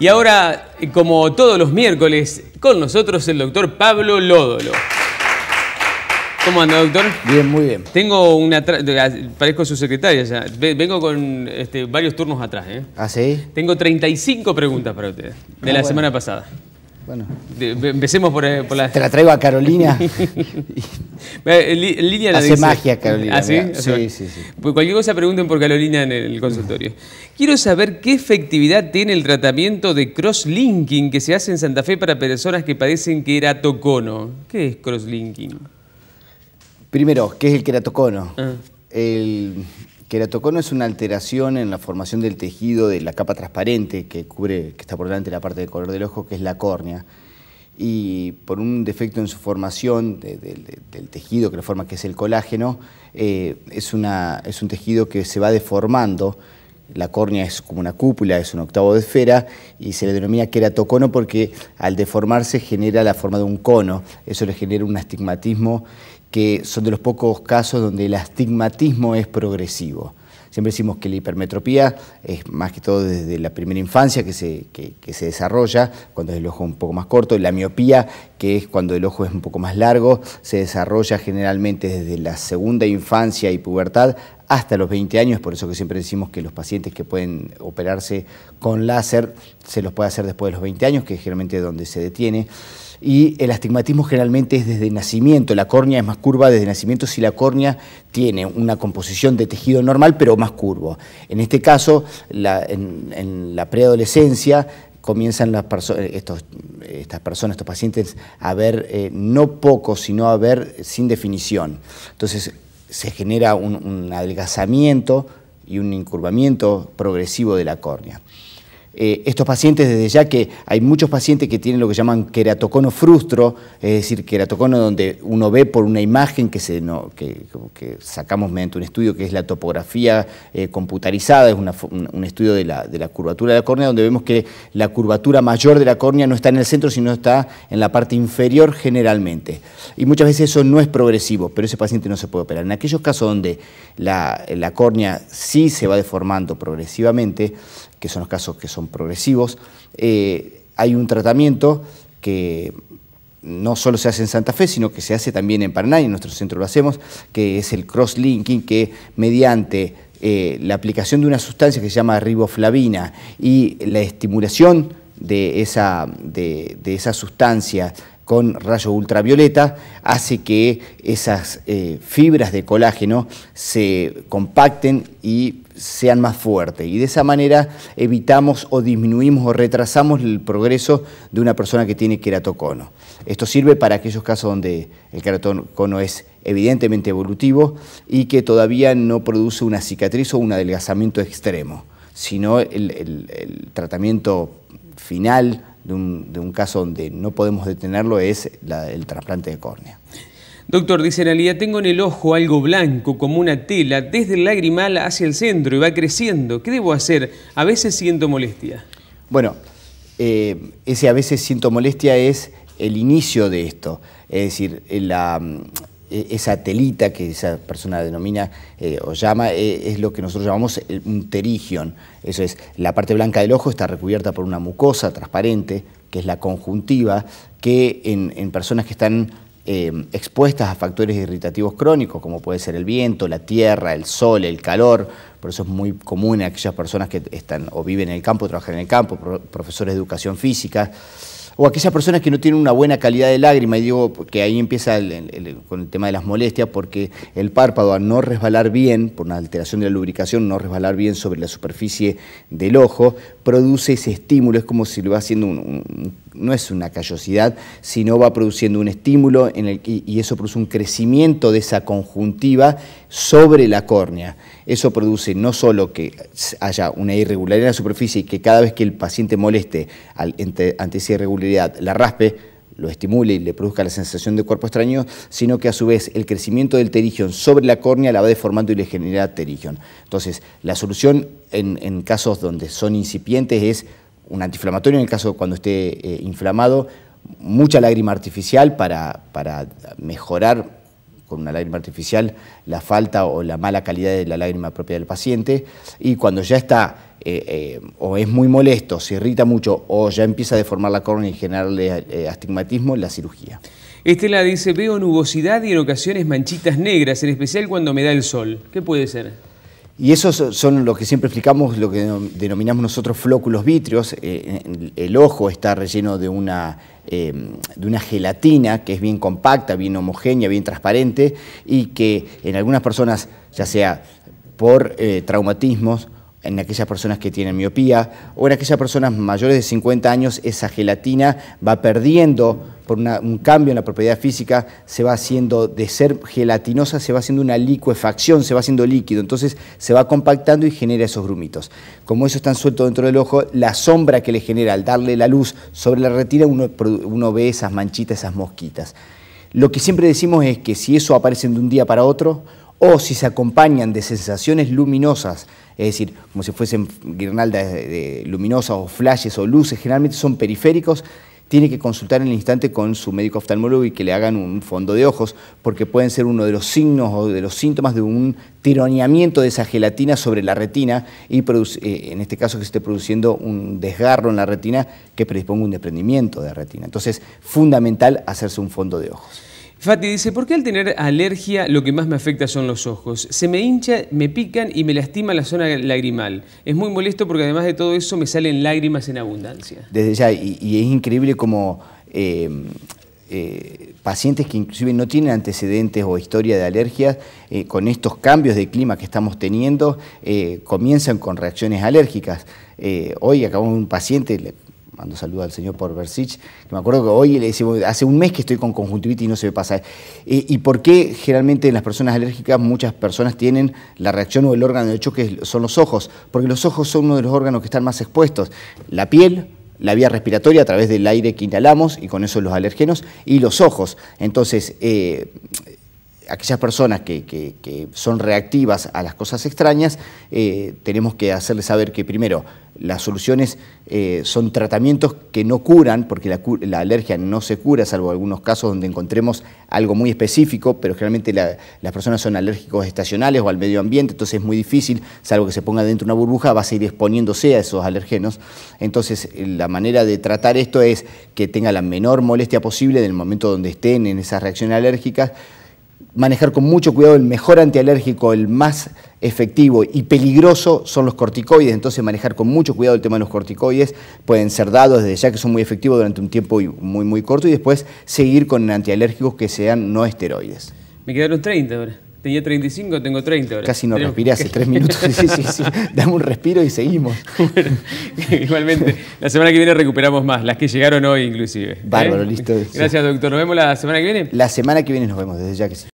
Y ahora, como todos los miércoles, con nosotros el doctor Pablo Lódolo. ¿Cómo anda, doctor? Bien, muy bien. Tengo una... Ah, parezco su secretaria ya. Vengo con este, varios turnos atrás, ¿eh? ¿Ah, sí? Tengo 35 preguntas para usted, de ah, la semana pasada. Bueno. empecemos eh, por, la... Te la traigo a Carolina. Eh, hace magia Carolina. ¿Ah, sí? Sí, sí, pues cualquier cosa pregunten por Carolina en el consultorio. Quiero saber qué efectividad tiene el tratamiento de crosslinking que se hace en Santa Fe para personas que padecen queratocono. ¿Qué es crosslinking? Primero, ¿qué es el queratocono? Ah. El, Queratocono es una alteración en la formación del tejido de la capa transparente que cubre, que está por delante de la parte del color del ojo, que es la córnea. Y por un defecto en su formación del tejido que lo forma, que es el colágeno, eh, es un tejido que se va deformando la córnea es como una cúpula, es un octavo de esfera y se le denomina queratocono porque al deformarse genera la forma de un cono. Eso le genera un astigmatismo que son de los pocos casos donde el astigmatismo es progresivo. Siempre decimos que la hipermetropía es más que todo desde la primera infancia que se, se desarrolla, cuando el ojo es un poco más corto, y la miopía, que es cuando el ojo es un poco más largo, se desarrolla generalmente desde la segunda infancia y pubertad hasta los 20 años, por eso que siempre decimos que los pacientes que pueden operarse con láser se los puede hacer después de los 20 años, que es generalmente donde se detiene y el astigmatismo generalmente es desde nacimiento, la córnea es más curva desde nacimiento si la córnea tiene una composición de tejido normal pero más curvo. En este caso, en, la preadolescencia comienzan estas personas, estos pacientes, a ver eh, no poco, sino a ver sin definición. Entonces se genera un, un adelgazamiento y un incurvamiento progresivo de la córnea. Eh, estos pacientes, desde ya que hay muchos pacientes que tienen lo que llaman queratocono frustro, es decir, queratocono donde uno ve por una imagen que, se, que, sacamos mediante un estudio que es la topografía eh, computarizada, es un estudio de la, curvatura de la córnea, donde vemos que la curvatura mayor de la córnea no está en el centro, sino está en la parte inferior generalmente. Y muchas veces eso no es progresivo, pero ese paciente no se puede operar. En aquellos casos donde la, la córnea sí se va deformando progresivamente, que son los casos que son progresivos. Eh, hay un tratamiento que no solo se hace en Santa Fe, sino que se hace también en Paraná y en nuestro centro lo hacemos, que es el cross-linking, que mediante eh, la aplicación de una sustancia que se llama riboflavina y la estimulación de esa, de, esa sustancia con rayo ultravioleta hace que esas eh, fibras de colágeno se compacten y sean más fuertes. Y de esa manera evitamos o disminuimos o retrasamos el progreso de una persona que tiene queratocono. Esto sirve para aquellos casos donde el queratocono es evidentemente evolutivo y que todavía no produce una cicatriz o un adelgazamiento extremo, sino el, tratamiento final de un, caso donde no podemos detenerlo es el trasplante de córnea. Doctor, dice Analia, tengo en el ojo algo blanco, como una tela, desde el lagrimal hacia el centro y va creciendo. ¿Qué debo hacer? A veces siento molestia. Bueno, eh, ese a veces siento molestia es el inicio de esto. Es decir, mm, esa telita que esa persona denomina eh, o llama eh, es lo que nosotros llamamos un terigion. Eso es, la parte blanca del ojo está recubierta por una mucosa transparente, que es la conjuntiva, que en personas que están Em, expuestas a factores irritativos crónicos, como puede ser el viento, la tierra, el sol, el calor. Por eso es muy común en aquellas personas que están o viven en el campo, trabajan en el campo, profesores de educación física, o aquellas personas que no tienen una buena calidad de lágrima, y digo que ahí empieza con el tema de las molestias, porque el párpado al no resbalar bien, por una alteración de la lubricación, no resbalar bien sobre la superficie del ojo, produce ese estímulo, es como si lo va haciendo un no es una callosidad, sino va produciendo un estímulo en el, y, eso produce un crecimiento de esa conjuntiva sobre la córnea. Eso produce no solo que haya una irregularidad en la superficie y que cada vez que el paciente moleste ante, esa irregularidad la raspe, lo estimule y le produzca la sensación de cuerpo extraño, sino que a su vez el crecimiento del terigión sobre la córnea la va deformando y le genera terigión. Entonces, la solución en, en casos donde son incipientes es un antiinflamatorio en el caso cuando esté eh, inflamado, mucha lágrima artificial para, mejorar con una lágrima artificial la falta o la mala calidad de la lágrima propia del paciente y cuando ya está eh, eh, o es muy molesto, se irrita mucho o ya empieza a deformar la córnea y generarle astigmatismo, la cirugía. Estela dice, veo nubosidad y en ocasiones manchitas negras, en especial cuando me da el sol. ¿Qué puede ser? Y esos son lo que siempre explicamos, lo que denominamos nosotros flóculos vítreos. Eh, eh, el ojo está relleno de una, eh, de una gelatina que es bien compacta, bien homogénea, bien transparente y que en algunas personas, ya sea por traumatismos, en aquellas personas que tienen miopía o en aquellas personas mayores de 50 años, esa gelatina va perdiendo por un cambio en la propiedad física, se va haciendo, de ser gelatinosa, se va haciendo una licuefacción, se va haciendo líquido, entonces se va compactando y genera esos grumitos. Como eso está suelto dentro del ojo, la sombra que le genera al darle la luz sobre la retina, uno ve esas manchitas, esas mosquitas. Lo que siempre decimos es que si eso aparece de un día para otro, o si se acompañan de sensaciones luminosas, es decir, como si fuesen guirnaldas luminosas o flashes o luces, generalmente son periféricos, tiene que consultar en el instante con su médico oftalmólogo y que le hagan un fondo de ojos, porque pueden ser uno de los signos o de los síntomas de un tironeamiento de esa gelatina sobre la retina y eh, en este caso que se esté produciendo un desgarro en la retina que predisponga un desprendimiento de retina. Entonces, fundamental hacerse un fondo de ojos. Fati dice, ¿por qué al tener alergia lo que más me afecta son los ojos? Se me hincha, me pican y me lastima la zona lagrimal. Es muy molesto porque además de todo eso me salen lágrimas en abundancia. Desde ya, y, es increíble como em, eh, pacientes que inclusive no tienen antecedentes o historia de alergias, eh, con estos cambios de clima que estamos teniendo, eh, comienzan con reacciones alérgicas. hoy acabamos un paciente, mando saludos al señor por que me acuerdo que hoy le decimos, hace un mes que estoy con conjuntivitis y no se me pasa. Eh, ¿Y por qué generalmente en las personas alérgicas muchas personas tienen la reacción o el órgano de choque son los ojos? Porque los ojos son uno de los órganos que están más expuestos. La piel, la vía respiratoria a través del aire que inhalamos y con eso los alérgenos y los ojos. Entonces, eh, aquellas personas que, son reactivas a las cosas extrañas, eh, tenemos que hacerles saber que primero, las soluciones eh, son tratamientos que no curan, porque la, alergia no se cura, salvo algunos casos donde encontremos algo muy específico, pero generalmente las personas son alérgicos estacionales o al medio ambiente, entonces es muy difícil, salvo que se ponga dentro de una burbuja, va a seguir exponiéndose a esos alergenos. Entonces, la manera de tratar esto es que tenga la menor molestia posible en el momento donde estén en esas reacciones alérgicas, manejar con mucho cuidado el mejor antialérgico, el más efectivo y peligroso son los corticoides, entonces manejar con mucho cuidado el tema de los corticoides, pueden ser dados desde ya que son muy efectivos durante un tiempo muy muy corto y después seguir con antialérgicos que sean no esteroides. Me quedaron 30 ahora. Tenía 35, tengo 30 ahora. Casi no respiré hace 3 minutos. Sí, sí, sí. Dame un respiro y seguimos. igualmente, la semana que viene recuperamos más, las que llegaron hoy inclusive. Bárbaro, ¿Eh? listo. Gracias, doctor. Nos vemos la semana que viene. La semana que viene nos vemos, desde ya que sí.